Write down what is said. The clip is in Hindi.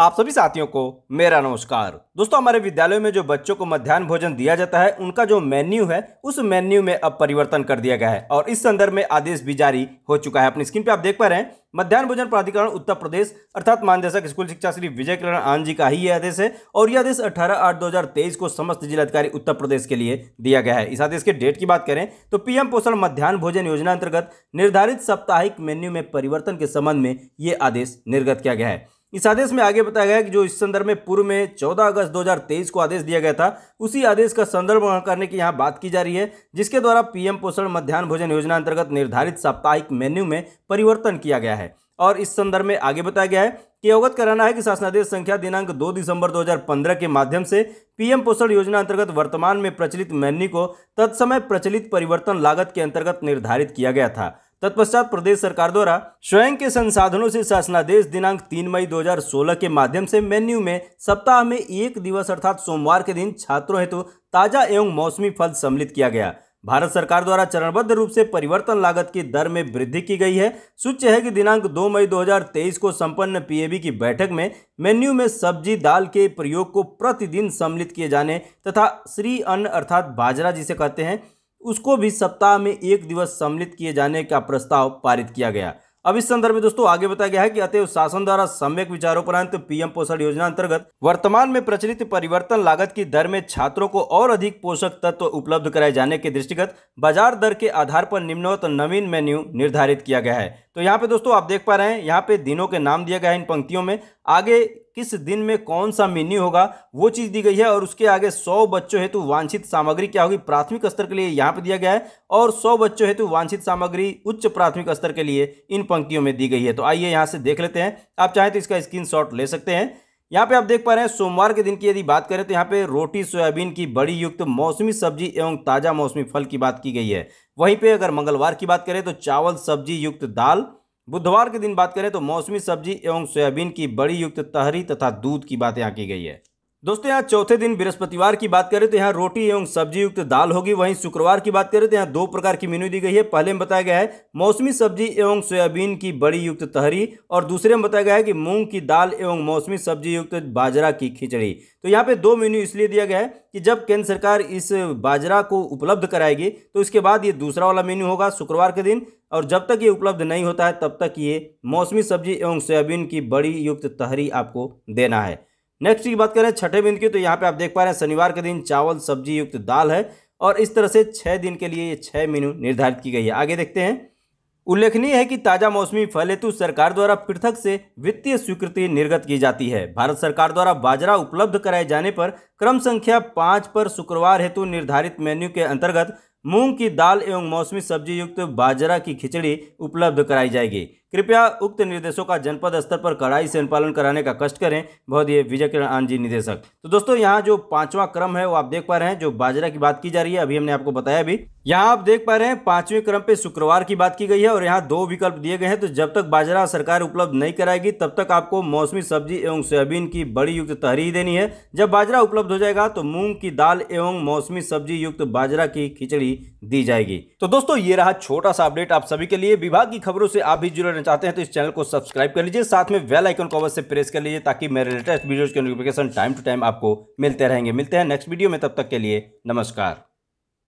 आप सभी साथियों को मेरा नमस्कार दोस्तों हमारे विद्यालयों में जो बच्चों को मध्यान्ह भोजन दिया जाता है उनका जो मेन्यू है उस मेन्यू में अब परिवर्तन कर दिया गया है और इस संदर्भ में आदेश भी जारी हो चुका है अपनी स्क्रीन पे आप देख पा रहे हैं मध्यान्ह भोजन प्राधिकरण उत्तर प्रदेश अर्थात महानिदेशक स्कूल शिक्षा श्री विजय किरण आन जी का ही यह आदेश है और यह आदेश अठारह आठ दो को समस्त जिलाधिकारी उत्तर प्रदेश के लिए दिया गया है इस आदेश के डेट की बात करें तो पीएम पोषण मध्यान्ह भोजन योजना अंतर्गत निर्धारित साप्ताहिक मेन्यू में परिवर्तन के संबंध में ये आदेश निर्गत किया गया है इस आदेश में आगे बताया गया कि जो इस संदर्भ में पूर्व में 14 अगस्त 2023 को आदेश दिया गया था उसी आदेश का संदर्भ करने की यहाँ बात की जा रही है जिसके द्वारा पीएम पोषण मध्यान्ह भोजन योजना अंतर्गत निर्धारित साप्ताहिक मेन्यू में परिवर्तन किया गया है और इस संदर्भ में आगे बताया गया है कि अवगत कराना है कि शासनादेश संख्या दिनांक 2 दिसंबर 2015 के माध्यम से पीएम पोषण योजना अंतर्गत वर्तमान में प्रचलित मेन्यू को तत्समय प्रचलित परिवर्तन लागत के अंतर्गत निर्धारित किया गया था तत्पश्चात प्रदेश सरकार द्वारा स्वयं के संसाधनों से शासनादेश दिनांक 3 मई 2016 के माध्यम से मेन्यू में सप्ताह में एक दिवस अर्थात सोमवार के दिन छात्रों हेतु तो ताजा एवं मौसमी फल सम्मिलित किया गया भारत सरकार द्वारा चरणबद्ध रूप से परिवर्तन लागत की दर में वृद्धि की गई है सूच्य है कि दिनांक 2 मई 2023 को संपन्न पीएबी की बैठक में मेन्यू में सब्जी दाल के प्रयोग को प्रतिदिन सम्मिलित किए जाने तथा श्री अन्न अर्थात बाजरा जिसे कहते हैं उसको भी सप्ताह में एक दिवस सम्मिलित किए जाने का प्रस्ताव पारित किया गया अब इस संदर्भ में दोस्तों आगे बताया गया है कि अतएव शासन द्वारा सम्यक विचारोपरांत पीएम पोषण योजना अंतर्गत वर्तमान में प्रचलित परिवर्तन लागत की दर में छात्रों को और अधिक पोषक तत्व उपलब्ध कराए जाने के दृष्टिगत बाजार दर के आधार पर निम्नवत नवीन मेन्यू निर्धारित किया गया है तो यहाँ पे दोस्तों आप देख पा रहे हैं यहाँ पे दिनों के नाम दिया गया है इन पंक्तियों में आगे किस दिन में कौन सा मेन्यू होगा वो चीज़ दी गई है और उसके आगे सौ बच्चों हेतु वांछित सामग्री क्या होगी प्राथमिक स्तर के लिए यहाँ पर दिया गया है और सौ बच्चों हेतु वांछित सामग्री उच्च प्राथमिक स्तर के लिए इन पंक्तियों में दी गई है तो आइए यहाँ से देख लेते हैं आप चाहें तो इसका स्क्रीन ले सकते हैं यहाँ पे आप देख पा रहे हैं सोमवार के दिन की यदि बात करें तो यहाँ पे रोटी सोयाबीन की बड़ी युक्त मौसमी सब्जी एवं ताज़ा मौसमी फल की बात की गई है वहीं पे अगर मंगलवार की बात करें तो चावल सब्जी युक्त दाल बुधवार के दिन बात करें तो मौसमी सब्जी एवं सोयाबीन की बड़ी युक्त तहरी तथा दूध की बात यहाँ की गई है दोस्तों यहाँ चौथे दिन बृहस्पतिवार की बात करें तो यहाँ रोटी एवं सब्जी युक्त दाल होगी वहीं शुक्रवार की बात करें तो यहाँ दो प्रकार की मेन्यू दी गई है पहले में बताया गया है मौसमी सब्जी एवं सोयाबीन की बड़ी युक्त तहरी और दूसरे में बताया गया है कि मूंग की दाल एवं मौसमी सब्जी युक्त बाजरा की खिचड़ी तो यहाँ पे दो मेन्यू इसलिए दिया गया है कि जब केंद्र सरकार इस बाजरा को उपलब्ध कराएगी तो इसके बाद ये दूसरा वाला मेन्यू होगा शुक्रवार के दिन और जब तक ये उपलब्ध नहीं होता है तब तक ये मौसमी सब्जी एवं सोयाबीन की बड़ी युक्त तहरी आपको देना है नेक्स्ट की बात करें छठे बिंद की तो यहाँ पे आप देख पा रहे हैं शनिवार के दिन चावल सब्जी युक्त दाल है और इस तरह से छः दिन के लिए ये छः मेनू निर्धारित की गई है आगे देखते हैं उल्लेखनीय है कि ताज़ा मौसमी फल हेतु सरकार द्वारा पृथक से वित्तीय स्वीकृति निर्गत की जाती है भारत सरकार द्वारा बाजरा उपलब्ध कराए जाने पर क्रम संख्या पाँच पर शुक्रवार हेतु निर्धारित मेन्यू के अंतर्गत मूंग की दाल एवं मौसमी सब्जी युक्त बाजरा की खिचड़ी उपलब्ध कराई जाएगी कृपया उक्त निर्देशों का जनपद स्तर पर कड़ाई से अनुपालन कराने का कष्ट करें बहुत ये विजय किरण आनंद जी निदेशक तो दोस्तों यहाँ जो पांचवा क्रम है वो आप देख पा रहे हैं जो बाजरा की बात की जा रही है अभी हमने आपको बताया भी यहाँ आप देख पा रहे हैं पांचवें क्रम पे शुक्रवार की बात की गई है और यहाँ दो विकल्प दिए गए हैं तो जब तक बाजरा सरकार उपलब्ध नहीं कराएगी तब तक आपको मौसमी सब्जी एवं सोयाबीन की बड़ी युक्त तहरी देनी है जब बाजरा उपलब्ध हो जाएगा तो मूंग की दाल एवं मौसमी सब्जी युक्त बाजरा की खिचड़ी दी जाएगी तो दोस्तों ये रहा छोटा सा अपडेट आप सभी के लिए विभाग की खबरों से आप भी जुड़े करना चाहते हैं तो इस चैनल को सब्सक्राइब कर लीजिए साथ में वेल आइकन को अवश्य प्रेस कर लीजिए ताकि मेरे लेटेस्ट वीडियोज़ के नोटिफिकेशन टाइम टू टाइम आपको मिलते रहेंगे मिलते हैं नेक्स्ट वीडियो में तब तक के लिए नमस्कार